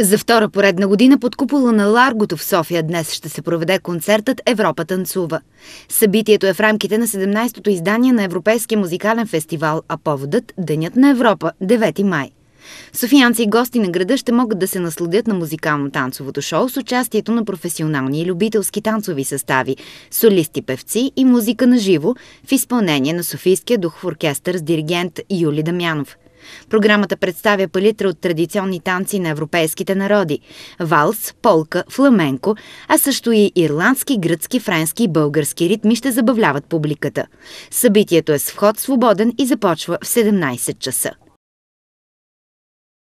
За втора поредна година под купола на Ларгото в София днес ще се проведе концертът Европа танцува. Събитието е в рамките на 17-то издание на Европейския музикален фестивал, а поводът – Денят на Европа, 9 май. Софиянци и гости на града ще могат да се насладят на музикално-танцовото шоу с участието на професионални и любителски танцови състави, солисти, певци и музика на живо в изпълнение на Софийския духов оркестър с диригент Юли Дамянов – Програмата представя палитра от традиционни танци на европейските народи – валс, полка, фламенко, а също и ирландски, гръцки, френски и български ритми ще забавляват публиката. Събитието е с вход свободен и започва в 17 часа.